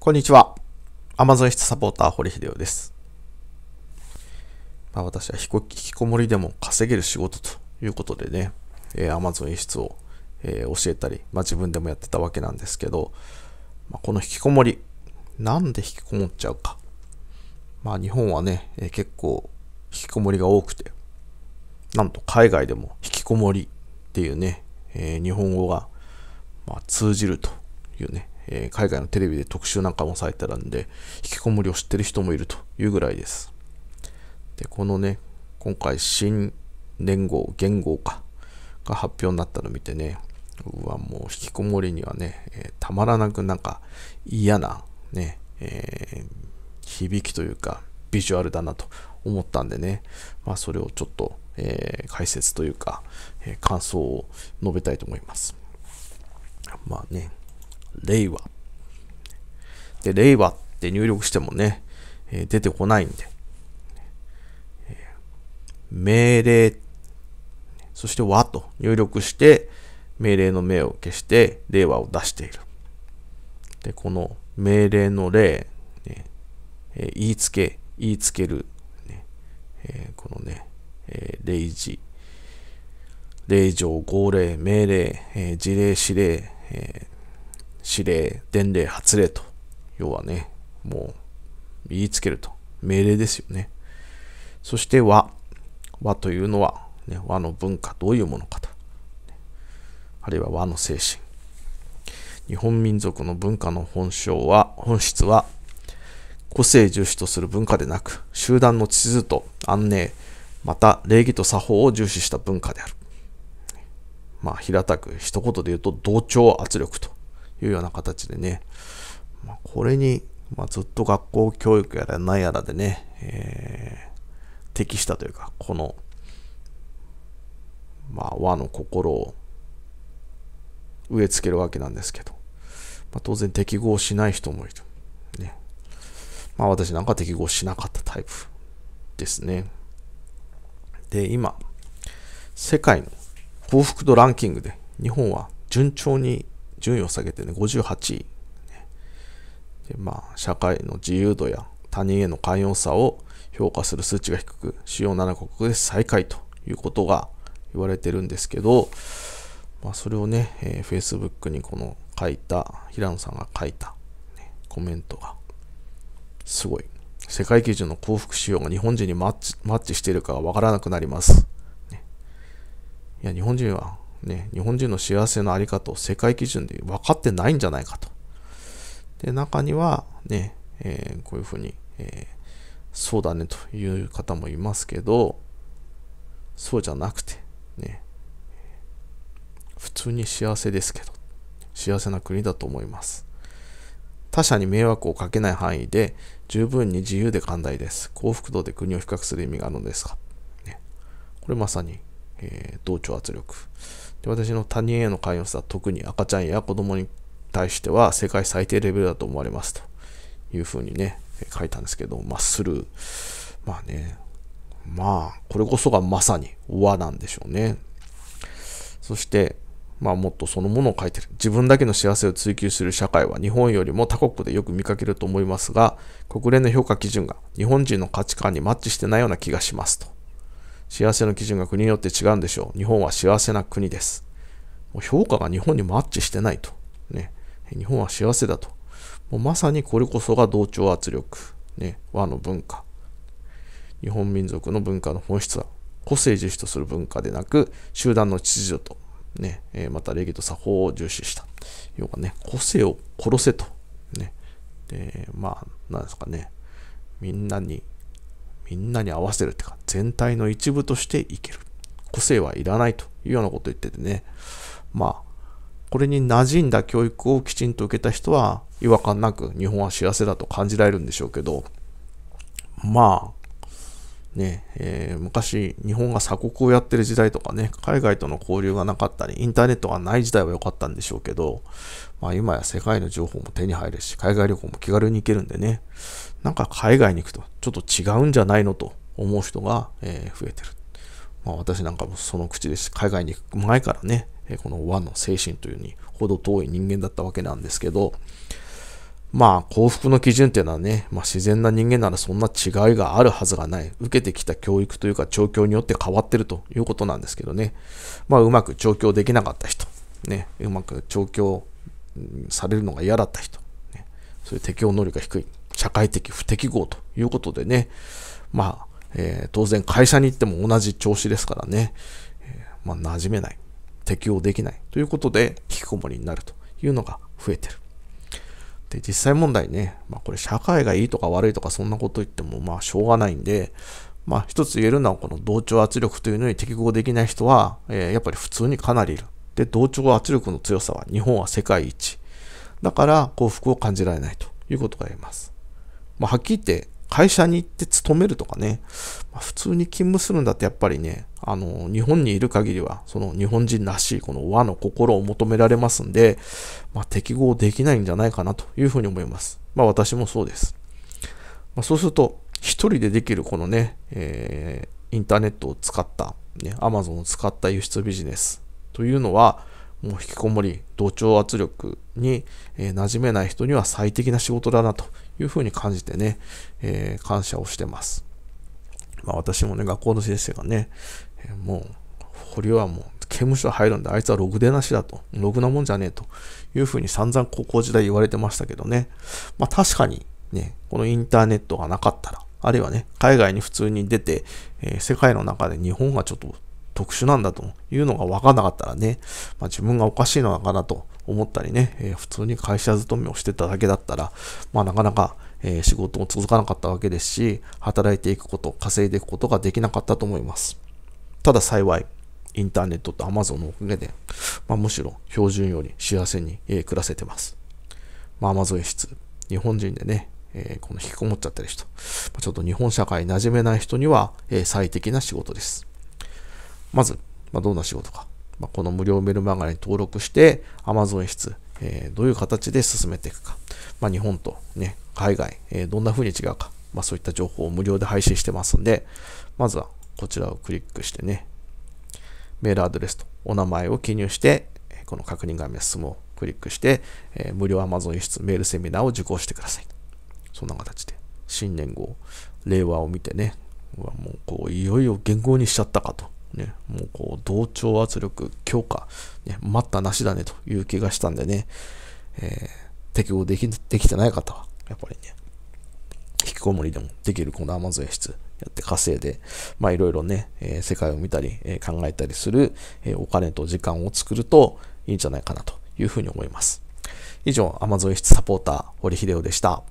こんにちは。アマゾン室サポーター、堀秀夫です。まあ、私は引きこもりでも稼げる仕事ということでね、えー、Amazon 室を、えー、教えたり、まあ、自分でもやってたわけなんですけど、まあ、この引きこもり、なんで引きこもっちゃうか。まあ、日本はね、えー、結構引きこもりが多くて、なんと海外でも引きこもりっていうね、え日本語が、ま通じるというね、えー、海外のテレビで特集なんかもされてたんで、引きこもりを知ってる人もいるというぐらいです。で、このね、今回新年号、元号か、が発表になったの見てね、うわ、もう引きこもりにはね、えー、たまらなくなんか嫌な、ね、えー、響きというか、ビジュアルだなと思ったんでね、まあ、それをちょっと、えー、解説というか、えー、感想を述べたいと思います。まあね、令和。で、令和って入力してもね、えー、出てこないんで、え命令、そして和と入力して、命令の命を消して、令和を出している。で、この命令の例、ね、えー、言いつけ、言いつける、ね、えー、このね、えー、例示、令状、号令、命令、えー、事例、指令、えー、指令、伝令、発令と、要はね、もう言いつけると、命令ですよね。そして和、和というのは、ね、和の文化、どういうものかと。あるいは和の精神。日本民族の文化の本性は、本質は、個性重視とする文化でなく、集団の地図と安寧、また礼儀と作法を重視した文化である。まあ、平たく一言で言うと同調圧力というような形でね、まあ、これに、まあ、ずっと学校教育やら何やらでね、えー、適したというか、この、まあ、和の心を植え付けるわけなんですけど、まあ、当然適合しない人もいる。ね。まあ私なんか適合しなかったタイプですね。で、今、世界の幸福度ランキングで日本は順調に順位を下げてね、58位。でまあ、社会の自由度や他人への寛容さを評価する数値が低く、主要7カ国で最下位ということが言われてるんですけど、まあ、それをね、えー、Facebook にこの書いた、平野さんが書いた、ね、コメントが、すごい。世界基準の幸福仕様が日本人にマッチマッチしているかがわからなくなります。ね、いや、日本人はね、日本人の幸せのあり方を世界基準で分かってないんじゃないかと。で、中にはね、えー、こういうふうに、えー、そうだねという方もいますけど、そうじゃなくて、ね、普通に幸せですけど、幸せな国だと思います。他者に迷惑をかけない範囲で十分に自由で寛大です。幸福度で国を比較する意味があるのですか。ね、これまさに、えー、同調圧力。で私の他人への関与さは特に赤ちゃんや子供に対しては世界最低レベルだと思われますというふうにね、書いたんですけど、まあ、スルー。まあね、まあ、これこそがまさに和なんでしょうね。そして、まあもっとそのものを書いてる。自分だけの幸せを追求する社会は日本よりも他国でよく見かけると思いますが、国連の評価基準が日本人の価値観にマッチしてないような気がしますと。幸せの基準が国によって違うんでしょう。日本は幸せな国です。もう評価が日本にマッチしてないと。ね、日本は幸せだと。もうまさにこれこそが同調圧力、ね、和の文化。日本民族の文化の本質は、個性重視とする文化でなく、集団の秩序と、ね、また礼儀と作法を重視した。要はね、個性を殺せと。ね、で、まあ、なんですかね、みんなにみんなに合わせるってか、全体の一部としていける。個性はいらないというようなことを言っててね。まあ、これに馴染んだ教育をきちんと受けた人は違和感なく日本は幸せだと感じられるんでしょうけど、まあ、ねえー、昔、日本が鎖国をやってる時代とかね、海外との交流がなかったり、インターネットがない時代は良かったんでしょうけど、まあ、今や世界の情報も手に入るし、海外旅行も気軽に行けるんでね、なんか海外に行くとちょっと違うんじゃないのと思う人が、えー、増えてる。まあ、私なんかもその口です。海外に行く前からね、この和の精神というにほど遠い人間だったわけなんですけど、まあ幸福の基準っていうのはね、まあ、自然な人間ならそんな違いがあるはずがない。受けてきた教育というか調教によって変わってるということなんですけどね。まあうまく調教できなかった人、ね、うまく調教されるのが嫌だった人、ね、そういう適応能力が低い、社会的不適合ということでね、まあ、えー、当然会社に行っても同じ調子ですからね、えー、まあ馴染めない、適応できないということで引きこもりになるというのが増えてる。で、実際問題ね、まあこれ社会がいいとか悪いとかそんなこと言ってもまあしょうがないんで、まあ一つ言えるのはこの同調圧力というのに適合できない人は、えー、やっぱり普通にかなりいる。で、同調圧力の強さは日本は世界一。だから幸福を感じられないということが言えます。まあはっきり言って会社に行って勤めるとかね、まあ、普通に勤務するんだってやっぱりね、あの、日本にいる限りは、その日本人らしいこの和の心を求められますんで、まあ、適合できないんじゃないかなというふうに思います。まあ、私もそうです。まあ、そうすると、一人でできるこのね、えー、インターネットを使った、ね、Amazon を使った輸出ビジネスというのは、もう引きこもり、同調圧力に、えー、馴染めない人には最適な仕事だなというふうに感じてね、えー、感謝をしてます。まあ私もね、学校の先生がね、えー、もう、堀はもう刑務所入るんで、あいつはろくでなしだと、ろくなもんじゃねえというふうに散々高校時代言われてましたけどね、まあ確かにね、このインターネットがなかったら、あるいはね、海外に普通に出て、えー、世界の中で日本がちょっと特殊なんだというのが分からなかったらね、まあ、自分がおかしいのかなと思ったりね、えー、普通に会社勤めをしてただけだったら、まあ、なかなか、えー、仕事も続かなかったわけですし、働いていくこと、稼いでいくことができなかったと思います。ただ幸い、インターネットと Amazon のおかげで、まあ、むしろ標準より幸せに、えー、暮らせてます。まあ、Amazon 室、日本人でね、えー、この引きこもっちゃってる人、まあ、ちょっと日本社会に馴染めない人には、えー、最適な仕事です。まず、まあ、どんな仕事か。まあ、この無料メルマガに登録して、Amazon 室、えー、どういう形で進めていくか。まあ、日本と、ね、海外、えー、どんな風に違うか。まあ、そういった情報を無料で配信してますんで、まずはこちらをクリックしてね、メールアドレスとお名前を記入して、この確認画面進もう。クリックして、えー、無料 Amazon 輸出メールセミナーを受講してください。そんな形で、新年号、令和を見てね、もうこういよいよ元号にしちゃったかと。ね、もうこう同調圧力強化、ね、待ったなしだねという気がしたんでね、えー、適合できできてない方は、やっぱりね、引きこもりでもできるこのアマゾン室やって稼いで、まあいろいろね、えー、世界を見たり、えー、考えたりする、えお金と時間を作るといいんじゃないかなというふうに思います。以上、アマゾン室サポーター、堀秀夫でした。